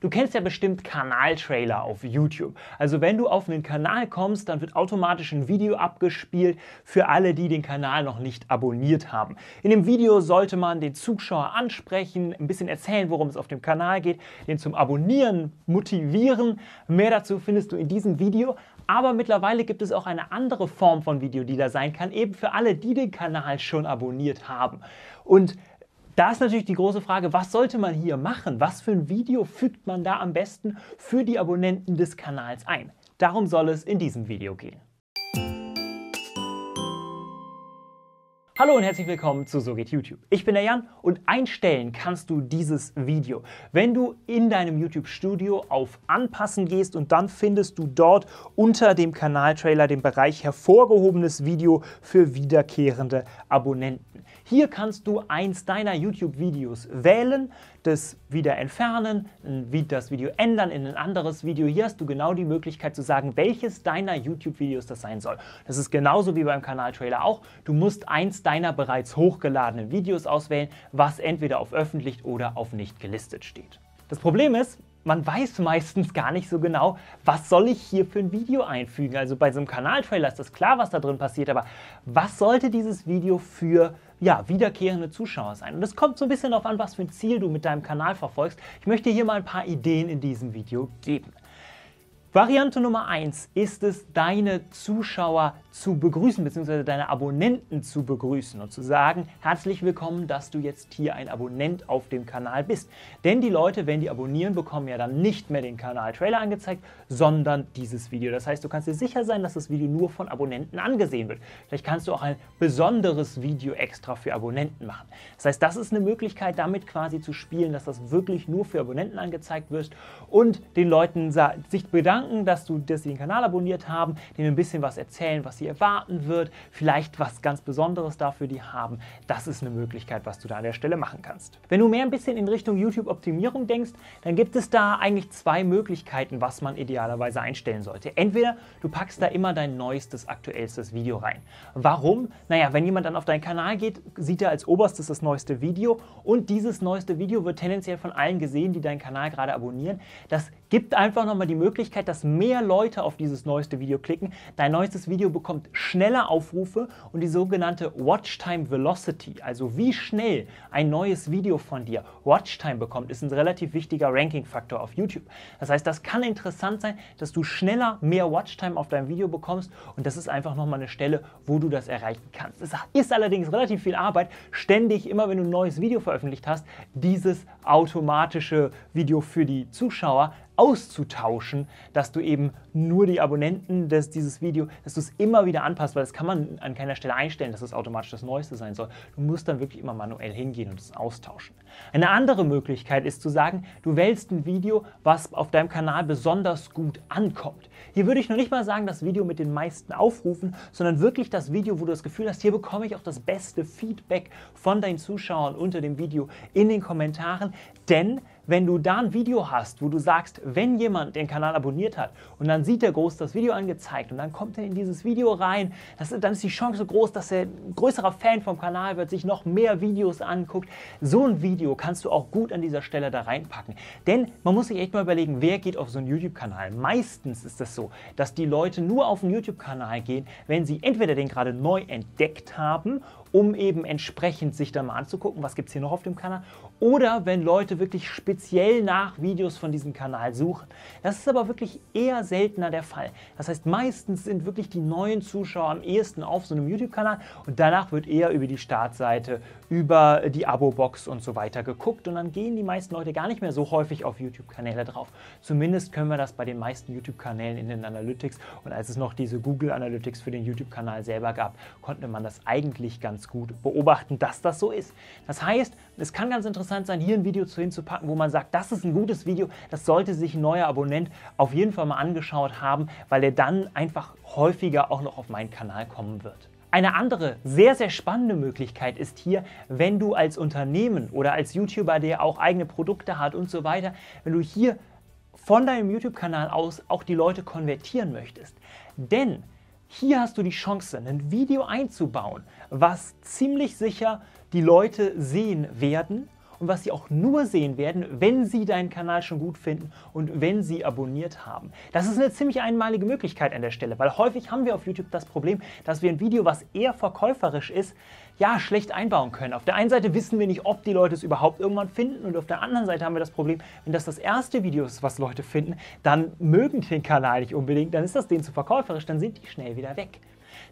Du kennst ja bestimmt Kanaltrailer auf YouTube. Also wenn du auf einen Kanal kommst, dann wird automatisch ein Video abgespielt für alle, die den Kanal noch nicht abonniert haben. In dem Video sollte man den Zuschauer ansprechen, ein bisschen erzählen, worum es auf dem Kanal geht, den zum Abonnieren motivieren. Mehr dazu findest du in diesem Video. Aber mittlerweile gibt es auch eine andere Form von Video, die da sein kann, eben für alle, die den Kanal schon abonniert haben. Und da ist natürlich die große Frage, was sollte man hier machen? Was für ein Video fügt man da am besten für die Abonnenten des Kanals ein? Darum soll es in diesem Video gehen. Hallo und herzlich willkommen zu So geht YouTube. Ich bin der Jan und einstellen kannst du dieses Video. Wenn du in deinem YouTube Studio auf Anpassen gehst und dann findest du dort unter dem Kanaltrailer den Bereich hervorgehobenes Video für wiederkehrende Abonnenten. Hier kannst du eins deiner YouTube Videos wählen, das wieder entfernen, das Video ändern in ein anderes Video. Hier hast du genau die Möglichkeit zu sagen, welches deiner YouTube-Videos das sein soll. Das ist genauso wie beim Kanaltrailer auch. Du musst eins deiner bereits hochgeladenen Videos auswählen, was entweder auf öffentlich oder auf nicht gelistet steht. Das Problem ist, man weiß meistens gar nicht so genau, was soll ich hier für ein Video einfügen. Also bei so einem Kanaltrailer ist das klar, was da drin passiert, aber was sollte dieses Video für ja, wiederkehrende Zuschauer sein. Und es kommt so ein bisschen darauf an, was für ein Ziel du mit deinem Kanal verfolgst. Ich möchte hier mal ein paar Ideen in diesem Video geben. Variante Nummer 1 ist es, deine Zuschauer zu begrüßen bzw. deine Abonnenten zu begrüßen und zu sagen, herzlich willkommen, dass du jetzt hier ein Abonnent auf dem Kanal bist. Denn die Leute, wenn die abonnieren, bekommen ja dann nicht mehr den Kanal Trailer angezeigt, sondern dieses Video. Das heißt, du kannst dir sicher sein, dass das Video nur von Abonnenten angesehen wird. Vielleicht kannst du auch ein besonderes Video extra für Abonnenten machen. Das heißt, das ist eine Möglichkeit, damit quasi zu spielen, dass das wirklich nur für Abonnenten angezeigt wird und den Leuten sich bedanken danken, dass, du, dass sie den Kanal abonniert haben, denen ein bisschen was erzählen, was sie erwarten wird, vielleicht was ganz Besonderes dafür die haben. Das ist eine Möglichkeit, was du da an der Stelle machen kannst. Wenn du mehr ein bisschen in Richtung YouTube-Optimierung denkst, dann gibt es da eigentlich zwei Möglichkeiten, was man idealerweise einstellen sollte. Entweder du packst da immer dein neuestes, aktuellstes Video rein. Warum? Naja, wenn jemand dann auf deinen Kanal geht, sieht er als oberstes das neueste Video und dieses neueste Video wird tendenziell von allen gesehen, die deinen Kanal gerade abonnieren. Das gibt einfach nochmal die Möglichkeit, dass mehr Leute auf dieses neueste Video klicken. Dein neuestes Video bekommt schneller Aufrufe und die sogenannte Watchtime Velocity, also wie schnell ein neues Video von dir Watchtime bekommt, ist ein relativ wichtiger Ranking-Faktor auf YouTube. Das heißt, das kann interessant sein, dass du schneller mehr Watchtime auf deinem Video bekommst und das ist einfach nochmal eine Stelle, wo du das erreichen kannst. Es ist allerdings relativ viel Arbeit, ständig immer, wenn du ein neues Video veröffentlicht hast, dieses automatische Video für die Zuschauer auszutauschen, dass du eben nur die Abonnenten des, dieses Video, dass du es immer wieder anpasst, weil das kann man an keiner Stelle einstellen, dass es automatisch das Neueste sein soll. Du musst dann wirklich immer manuell hingehen und es austauschen. Eine andere Möglichkeit ist zu sagen, du wählst ein Video, was auf deinem Kanal besonders gut ankommt. Hier würde ich noch nicht mal sagen, das Video mit den meisten Aufrufen, sondern wirklich das Video, wo du das Gefühl hast, hier bekomme ich auch das beste Feedback von deinen Zuschauern unter dem Video in den Kommentaren, denn wenn du da ein Video hast, wo du sagst, wenn jemand den Kanal abonniert hat und dann sieht er groß das Video angezeigt und dann kommt er in dieses Video rein, das, dann ist die Chance groß, dass er ein größerer Fan vom Kanal wird, sich noch mehr Videos anguckt. So ein Video kannst du auch gut an dieser Stelle da reinpacken. Denn man muss sich echt mal überlegen, wer geht auf so einen YouTube-Kanal. Meistens ist das so, dass die Leute nur auf einen YouTube-Kanal gehen, wenn sie entweder den gerade neu entdeckt haben um eben entsprechend sich da mal anzugucken, was gibt es hier noch auf dem Kanal. Oder wenn Leute wirklich speziell nach Videos von diesem Kanal suchen. Das ist aber wirklich eher seltener der Fall. Das heißt, meistens sind wirklich die neuen Zuschauer am ehesten auf so einem YouTube-Kanal und danach wird eher über die Startseite, über die Abo-Box und so weiter geguckt und dann gehen die meisten Leute gar nicht mehr so häufig auf YouTube-Kanäle drauf. Zumindest können wir das bei den meisten YouTube-Kanälen in den Analytics und als es noch diese Google Analytics für den YouTube-Kanal selber gab, konnte man das eigentlich ganz ganz gut beobachten, dass das so ist. Das heißt, es kann ganz interessant sein, hier ein Video zu hinzupacken, wo man sagt, das ist ein gutes Video, das sollte sich ein neuer Abonnent auf jeden Fall mal angeschaut haben, weil er dann einfach häufiger auch noch auf meinen Kanal kommen wird. Eine andere sehr, sehr spannende Möglichkeit ist hier, wenn du als Unternehmen oder als YouTuber, der auch eigene Produkte hat und so weiter, wenn du hier von deinem YouTube-Kanal aus auch die Leute konvertieren möchtest. Denn hier hast du die Chance, ein Video einzubauen, was ziemlich sicher die Leute sehen werden und was sie auch nur sehen werden, wenn sie deinen Kanal schon gut finden und wenn sie abonniert haben. Das ist eine ziemlich einmalige Möglichkeit an der Stelle, weil häufig haben wir auf YouTube das Problem, dass wir ein Video, was eher verkäuferisch ist, ja, schlecht einbauen können. Auf der einen Seite wissen wir nicht, ob die Leute es überhaupt irgendwann finden und auf der anderen Seite haben wir das Problem, wenn das das erste Video ist, was Leute finden, dann mögen den Kanal nicht unbedingt, dann ist das denen zu verkäuferisch, dann sind die schnell wieder weg.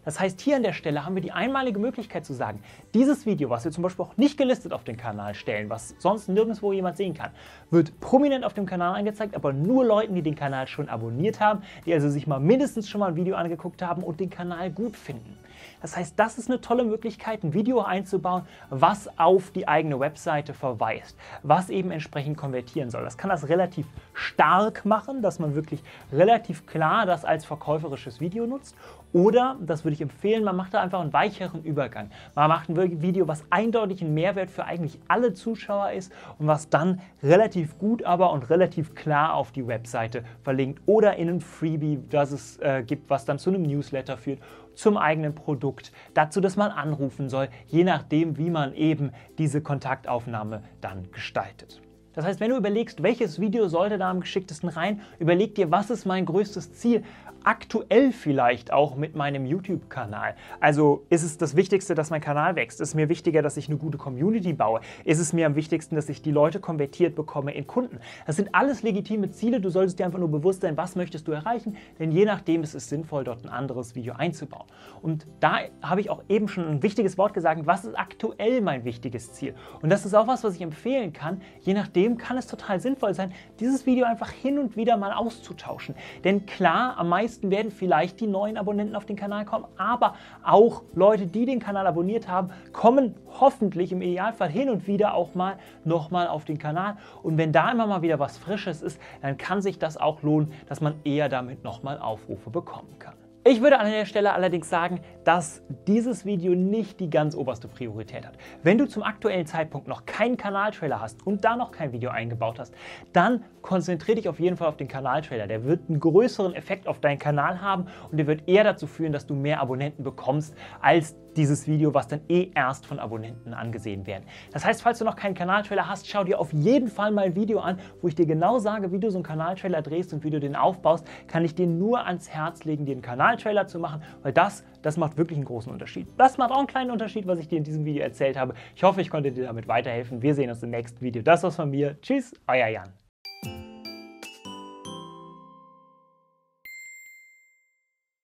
Das heißt, hier an der Stelle haben wir die einmalige Möglichkeit zu sagen, dieses Video, was wir zum Beispiel auch nicht gelistet auf den Kanal stellen, was sonst nirgendwo jemand sehen kann, wird prominent auf dem Kanal angezeigt, aber nur Leuten, die den Kanal schon abonniert haben, die also sich mal mindestens schon mal ein Video angeguckt haben und den Kanal gut finden. Das heißt, das ist eine tolle Möglichkeit, ein Video einzubauen, was auf die eigene Webseite verweist, was eben entsprechend konvertieren soll. Das kann das relativ stark machen, dass man wirklich relativ klar das als verkäuferisches Video nutzt. Oder, das würde ich empfehlen, man macht da einfach einen weicheren Übergang. Man macht ein Video, was eindeutig ein Mehrwert für eigentlich alle Zuschauer ist und was dann relativ gut aber und relativ klar auf die Webseite verlinkt oder in ein Freebie, das es äh, gibt, was dann zu einem Newsletter führt zum eigenen Produkt, dazu, dass man anrufen soll, je nachdem, wie man eben diese Kontaktaufnahme dann gestaltet. Das heißt, wenn du überlegst, welches Video sollte da am geschicktesten rein, überleg dir, was ist mein größtes Ziel, aktuell vielleicht auch mit meinem YouTube-Kanal. Also ist es das Wichtigste, dass mein Kanal wächst? Ist es mir wichtiger, dass ich eine gute Community baue? Ist es mir am wichtigsten, dass ich die Leute konvertiert bekomme in Kunden? Das sind alles legitime Ziele. Du solltest dir einfach nur bewusst sein, was möchtest du erreichen, denn je nachdem ist es sinnvoll, dort ein anderes Video einzubauen. Und da habe ich auch eben schon ein wichtiges Wort gesagt, was ist aktuell mein wichtiges Ziel? Und das ist auch was, was ich empfehlen kann, je nachdem, dem kann es total sinnvoll sein, dieses Video einfach hin und wieder mal auszutauschen. Denn klar, am meisten werden vielleicht die neuen Abonnenten auf den Kanal kommen, aber auch Leute, die den Kanal abonniert haben, kommen hoffentlich im Idealfall hin und wieder auch mal nochmal auf den Kanal. Und wenn da immer mal wieder was Frisches ist, dann kann sich das auch lohnen, dass man eher damit nochmal Aufrufe bekommen kann. Ich würde an der Stelle allerdings sagen, dass dieses Video nicht die ganz oberste Priorität hat. Wenn du zum aktuellen Zeitpunkt noch keinen Kanaltrailer hast und da noch kein Video eingebaut hast, dann konzentriere dich auf jeden Fall auf den Kanaltrailer. Der wird einen größeren Effekt auf deinen Kanal haben und der wird eher dazu führen, dass du mehr Abonnenten bekommst als dieses Video, was dann eh erst von Abonnenten angesehen werden. Das heißt, falls du noch keinen Kanaltrailer hast, schau dir auf jeden Fall mal ein Video an, wo ich dir genau sage, wie du so einen Kanaltrailer drehst und wie du den aufbaust, kann ich dir nur ans Herz legen, dir einen Kanaltrailer Trailer zu machen, weil das, das macht wirklich einen großen Unterschied. Das macht auch einen kleinen Unterschied, was ich dir in diesem Video erzählt habe. Ich hoffe, ich konnte dir damit weiterhelfen. Wir sehen uns im nächsten Video. Das war's von mir. Tschüss, euer Jan.